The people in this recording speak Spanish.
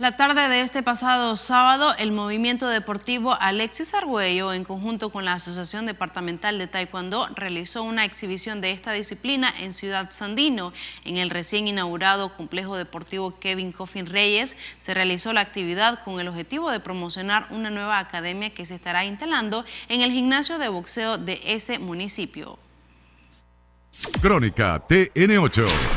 La tarde de este pasado sábado, el movimiento deportivo Alexis Argüello, en conjunto con la Asociación Departamental de Taekwondo, realizó una exhibición de esta disciplina en Ciudad Sandino. En el recién inaugurado complejo deportivo Kevin Coffin Reyes, se realizó la actividad con el objetivo de promocionar una nueva academia que se estará instalando en el gimnasio de boxeo de ese municipio. Crónica TN8.